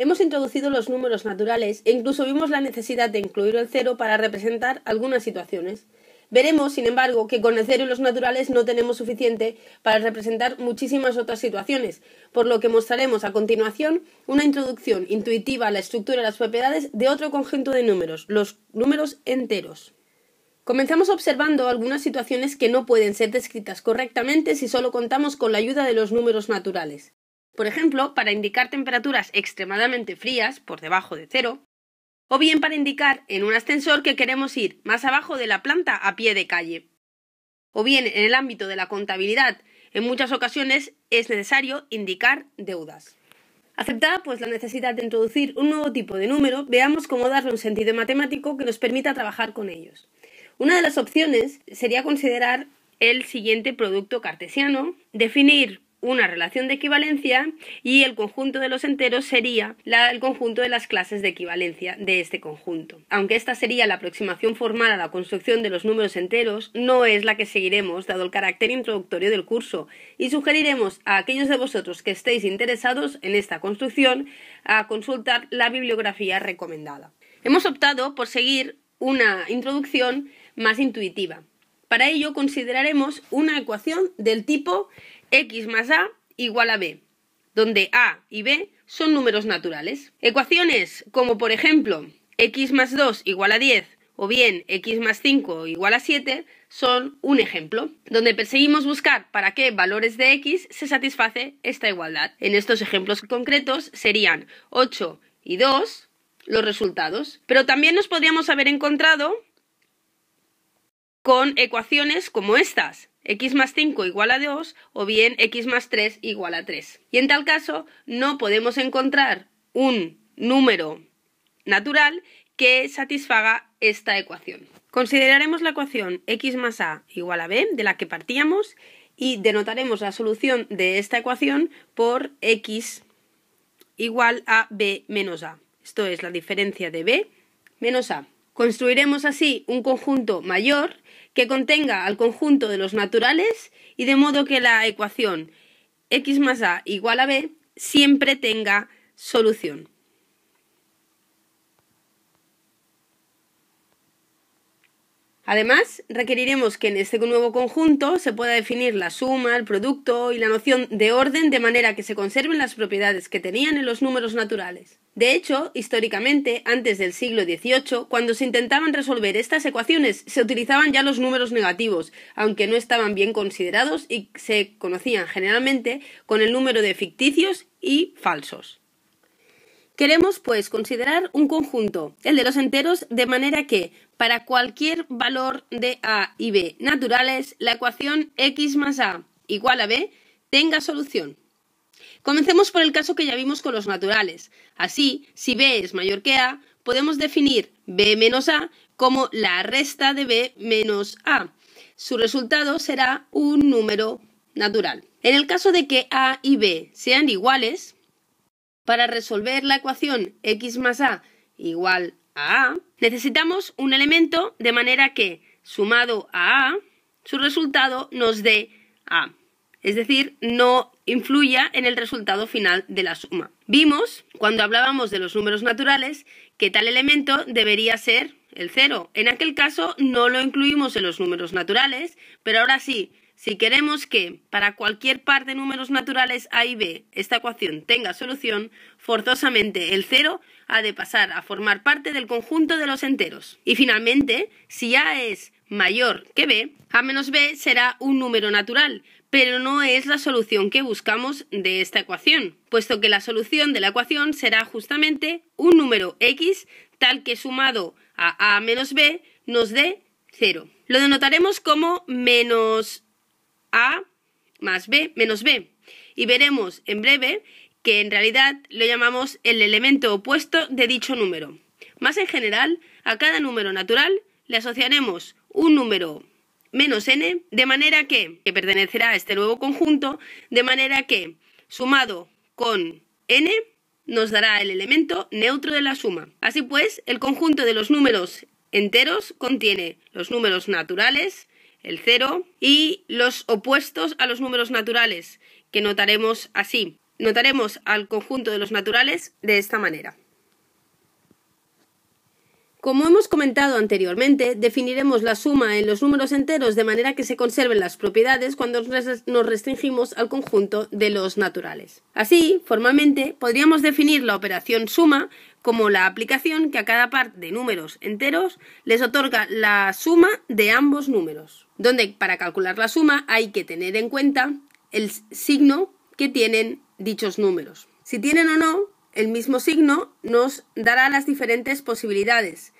Hemos introducido los números naturales e incluso vimos la necesidad de incluir el cero para representar algunas situaciones. Veremos, sin embargo, que con el cero y los naturales no tenemos suficiente para representar muchísimas otras situaciones, por lo que mostraremos a continuación una introducción intuitiva a la estructura y las propiedades de otro conjunto de números, los números enteros. Comenzamos observando algunas situaciones que no pueden ser descritas correctamente si solo contamos con la ayuda de los números naturales por ejemplo, para indicar temperaturas extremadamente frías, por debajo de cero, o bien para indicar en un ascensor que queremos ir más abajo de la planta a pie de calle. O bien en el ámbito de la contabilidad, en muchas ocasiones es necesario indicar deudas. Aceptada pues la necesidad de introducir un nuevo tipo de número, veamos cómo darle un sentido matemático que nos permita trabajar con ellos. Una de las opciones sería considerar el siguiente producto cartesiano, definir una relación de equivalencia y el conjunto de los enteros sería el conjunto de las clases de equivalencia de este conjunto. Aunque esta sería la aproximación formal a la construcción de los números enteros, no es la que seguiremos dado el carácter introductorio del curso y sugeriremos a aquellos de vosotros que estéis interesados en esta construcción a consultar la bibliografía recomendada. Hemos optado por seguir una introducción más intuitiva. Para ello consideraremos una ecuación del tipo x más a igual a b, donde a y b son números naturales. Ecuaciones como por ejemplo x más 2 igual a 10 o bien x más 5 igual a 7 son un ejemplo, donde perseguimos buscar para qué valores de x se satisface esta igualdad. En estos ejemplos concretos serían 8 y 2 los resultados, pero también nos podríamos haber encontrado con ecuaciones como estas, x más 5 igual a 2 o bien x más 3 igual a 3. Y en tal caso no podemos encontrar un número natural que satisfaga esta ecuación. Consideraremos la ecuación x más a igual a b de la que partíamos y denotaremos la solución de esta ecuación por x igual a b menos a. Esto es la diferencia de b menos a. Construiremos así un conjunto mayor que contenga al conjunto de los naturales y de modo que la ecuación x más a igual a b siempre tenga solución. Además, requeriremos que en este nuevo conjunto se pueda definir la suma, el producto y la noción de orden de manera que se conserven las propiedades que tenían en los números naturales. De hecho, históricamente, antes del siglo XVIII, cuando se intentaban resolver estas ecuaciones, se utilizaban ya los números negativos, aunque no estaban bien considerados y se conocían generalmente con el número de ficticios y falsos. Queremos, pues, considerar un conjunto, el de los enteros, de manera que, para cualquier valor de a y b naturales, la ecuación x más a igual a b tenga solución. Comencemos por el caso que ya vimos con los naturales. Así, si b es mayor que a, podemos definir b menos a como la resta de b menos a. Su resultado será un número natural. En el caso de que a y b sean iguales, para resolver la ecuación x más a igual a a, necesitamos un elemento de manera que, sumado a a, su resultado nos dé a es decir, no influya en el resultado final de la suma. Vimos, cuando hablábamos de los números naturales, que tal elemento debería ser el cero. En aquel caso no lo incluimos en los números naturales, pero ahora sí, si queremos que para cualquier par de números naturales A y B esta ecuación tenga solución, forzosamente el cero ha de pasar a formar parte del conjunto de los enteros. Y finalmente, si A es mayor que b, a menos b será un número natural, pero no es la solución que buscamos de esta ecuación, puesto que la solución de la ecuación será justamente un número x tal que sumado a a menos b nos dé 0. Lo denotaremos como menos a más b menos b y veremos en breve que en realidad lo llamamos el elemento opuesto de dicho número. Más en general, a cada número natural le asociaremos un número menos n, de manera que, que pertenecerá a este nuevo conjunto, de manera que, sumado con n, nos dará el elemento neutro de la suma. Así pues, el conjunto de los números enteros contiene los números naturales, el 0, y los opuestos a los números naturales, que notaremos así. Notaremos al conjunto de los naturales de esta manera. Como hemos comentado anteriormente, definiremos la suma en los números enteros de manera que se conserven las propiedades cuando nos restringimos al conjunto de los naturales. Así, formalmente, podríamos definir la operación suma como la aplicación que a cada par de números enteros les otorga la suma de ambos números, donde para calcular la suma hay que tener en cuenta el signo que tienen dichos números. Si tienen o no el mismo signo nos dará las diferentes posibilidades.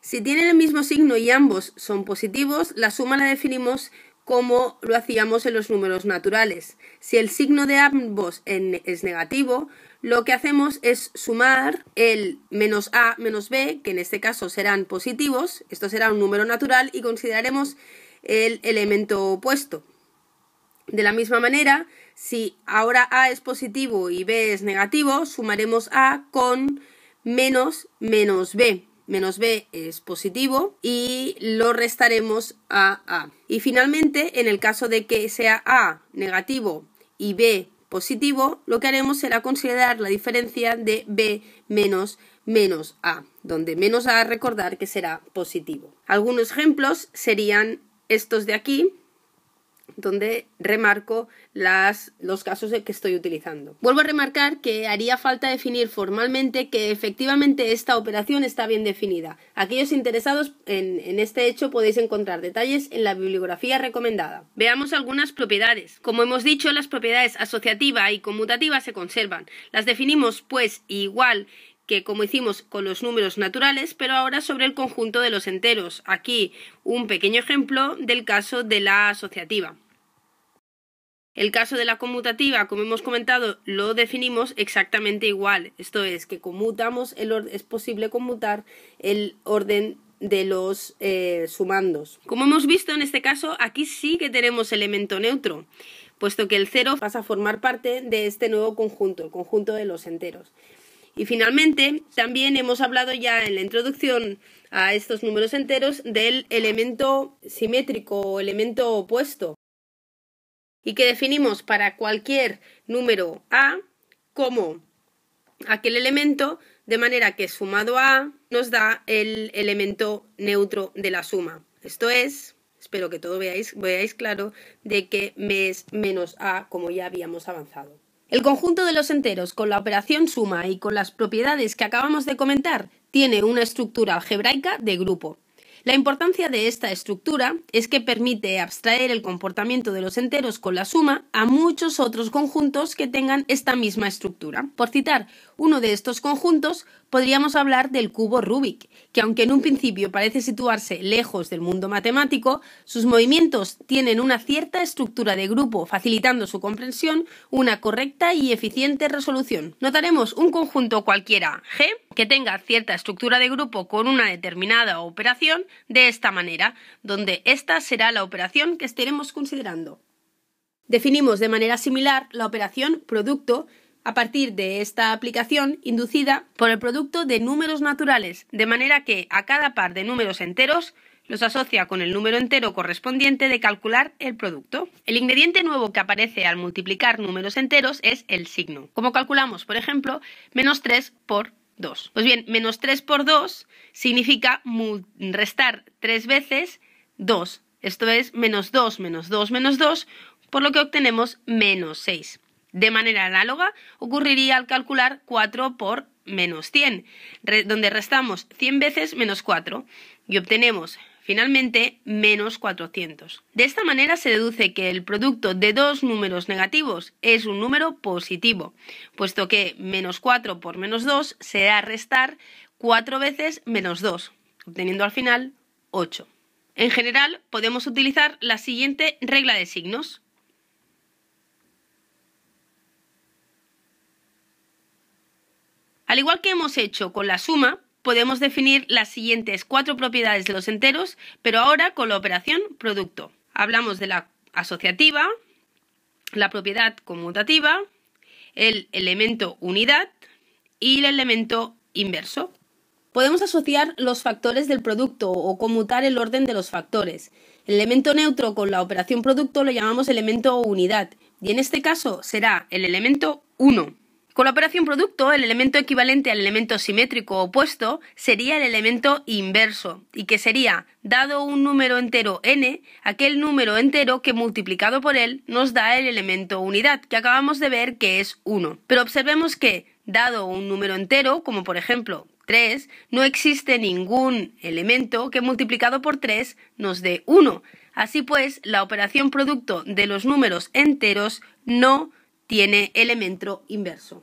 Si tienen el mismo signo y ambos son positivos, la suma la definimos como lo hacíamos en los números naturales. Si el signo de ambos es negativo, lo que hacemos es sumar el menos a menos b, que en este caso serán positivos, esto será un número natural, y consideraremos el elemento opuesto. De la misma manera, si ahora A es positivo y B es negativo, sumaremos A con menos menos B. Menos B es positivo y lo restaremos a A. Y finalmente, en el caso de que sea A negativo y B positivo, lo que haremos será considerar la diferencia de B menos menos A, donde menos A recordar que será positivo. Algunos ejemplos serían estos de aquí, donde remarco los casos que estoy utilizando. Vuelvo a remarcar que haría falta definir formalmente que efectivamente esta operación está bien definida. Aquellos interesados en, en este hecho podéis encontrar detalles en la bibliografía recomendada. Veamos algunas propiedades. Como hemos dicho, las propiedades asociativa y conmutativa se conservan. Las definimos pues igual que como hicimos con los números naturales, pero ahora sobre el conjunto de los enteros. Aquí un pequeño ejemplo del caso de la asociativa. El caso de la conmutativa, como hemos comentado, lo definimos exactamente igual. Esto es que es posible conmutar el orden de los eh, sumandos. Como hemos visto en este caso, aquí sí que tenemos elemento neutro, puesto que el cero pasa a formar parte de este nuevo conjunto, el conjunto de los enteros. Y finalmente, también hemos hablado ya en la introducción a estos números enteros del elemento simétrico o elemento opuesto y que definimos para cualquier número A como aquel elemento de manera que sumado a nos da el elemento neutro de la suma. Esto es, espero que todo veáis, veáis claro, de que me es menos A como ya habíamos avanzado. El conjunto de los enteros con la operación suma y con las propiedades que acabamos de comentar tiene una estructura algebraica de grupo. La importancia de esta estructura es que permite abstraer el comportamiento de los enteros con la suma a muchos otros conjuntos que tengan esta misma estructura. Por citar uno de estos conjuntos, podríamos hablar del cubo Rubik, que aunque en un principio parece situarse lejos del mundo matemático, sus movimientos tienen una cierta estructura de grupo, facilitando su comprensión, una correcta y eficiente resolución. Notaremos un conjunto cualquiera G que tenga cierta estructura de grupo con una determinada operación de esta manera, donde esta será la operación que estaremos considerando. Definimos de manera similar la operación producto a partir de esta aplicación inducida por el producto de números naturales, de manera que a cada par de números enteros los asocia con el número entero correspondiente de calcular el producto. El ingrediente nuevo que aparece al multiplicar números enteros es el signo. Como calculamos, por ejemplo, menos 3 por 2. Pues bien, menos 3 por 2 significa restar 3 veces 2. Esto es menos 2 menos 2 menos 2, por lo que obtenemos menos 6. De manera análoga, ocurriría al calcular 4 por menos 100, donde restamos 100 veces menos 4 y obtenemos finalmente menos 400. De esta manera se deduce que el producto de dos números negativos es un número positivo, puesto que menos 4 por menos 2 será restar 4 veces menos 2, obteniendo al final 8. En general, podemos utilizar la siguiente regla de signos. Al igual que hemos hecho con la suma, podemos definir las siguientes cuatro propiedades de los enteros, pero ahora con la operación producto. Hablamos de la asociativa, la propiedad conmutativa, el elemento unidad y el elemento inverso. Podemos asociar los factores del producto o conmutar el orden de los factores. El elemento neutro con la operación producto lo llamamos elemento unidad y en este caso será el elemento 1. Con la operación producto, el elemento equivalente al elemento simétrico opuesto sería el elemento inverso, y que sería, dado un número entero n, aquel número entero que multiplicado por él nos da el elemento unidad, que acabamos de ver que es 1. Pero observemos que, dado un número entero, como por ejemplo 3, no existe ningún elemento que multiplicado por 3 nos dé 1. Así pues, la operación producto de los números enteros no tiene elemento inverso.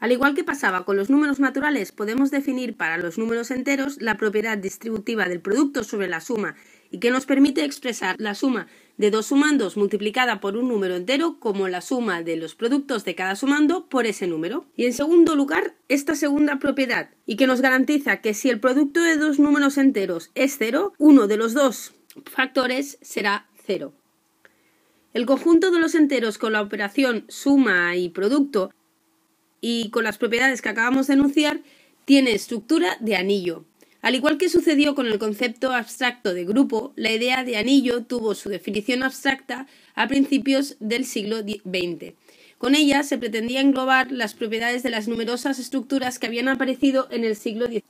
Al igual que pasaba con los números naturales, podemos definir para los números enteros la propiedad distributiva del producto sobre la suma y que nos permite expresar la suma de dos sumandos multiplicada por un número entero como la suma de los productos de cada sumando por ese número. Y en segundo lugar, esta segunda propiedad y que nos garantiza que si el producto de dos números enteros es cero, uno de los dos factores será cero. El conjunto de los enteros con la operación suma y producto y con las propiedades que acabamos de enunciar, tiene estructura de anillo. Al igual que sucedió con el concepto abstracto de grupo, la idea de anillo tuvo su definición abstracta a principios del siglo XX. Con ella se pretendía englobar las propiedades de las numerosas estructuras que habían aparecido en el siglo XIX.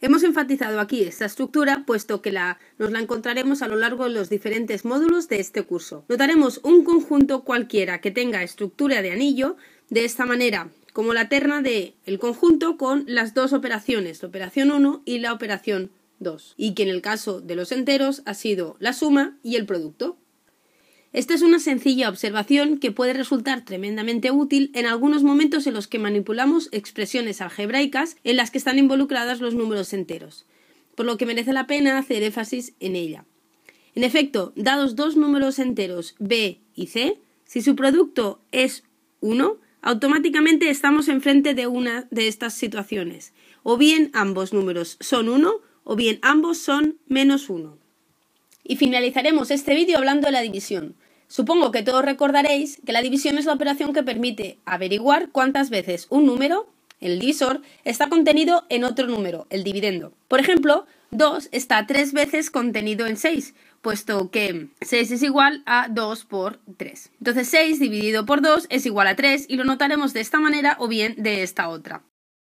Hemos enfatizado aquí esta estructura, puesto que nos la encontraremos a lo largo de los diferentes módulos de este curso. Notaremos un conjunto cualquiera que tenga estructura de anillo, de esta manera, como la terna de el conjunto con las dos operaciones, la operación 1 y la operación 2, y que en el caso de los enteros ha sido la suma y el producto. Esta es una sencilla observación que puede resultar tremendamente útil en algunos momentos en los que manipulamos expresiones algebraicas en las que están involucrados los números enteros, por lo que merece la pena hacer énfasis en ella. En efecto, dados dos números enteros b y c, si su producto es 1, automáticamente estamos enfrente de una de estas situaciones. O bien ambos números son 1 o bien ambos son menos 1. Y finalizaremos este vídeo hablando de la división. Supongo que todos recordaréis que la división es la operación que permite averiguar cuántas veces un número, el divisor, está contenido en otro número, el dividendo. Por ejemplo, 2 está tres veces contenido en 6, puesto que 6 es igual a 2 por 3. Entonces 6 dividido por 2 es igual a 3 y lo notaremos de esta manera o bien de esta otra.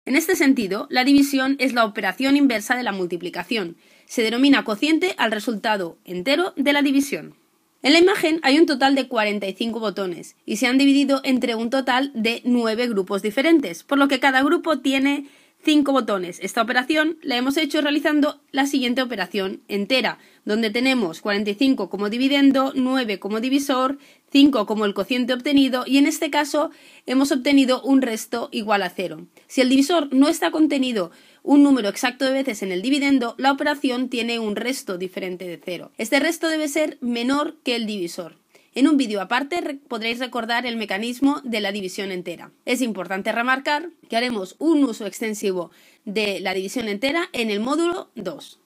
En este sentido, la división es la operación inversa de la multiplicación. Se denomina cociente al resultado entero de la división. En la imagen hay un total de 45 botones y se han dividido entre un total de 9 grupos diferentes, por lo que cada grupo tiene cinco botones. Esta operación la hemos hecho realizando la siguiente operación entera, donde tenemos 45 como dividendo, 9 como divisor, 5 como el cociente obtenido y en este caso hemos obtenido un resto igual a 0. Si el divisor no está contenido un número exacto de veces en el dividendo, la operación tiene un resto diferente de 0. Este resto debe ser menor que el divisor. En un vídeo aparte podréis recordar el mecanismo de la división entera. Es importante remarcar que haremos un uso extensivo de la división entera en el módulo 2.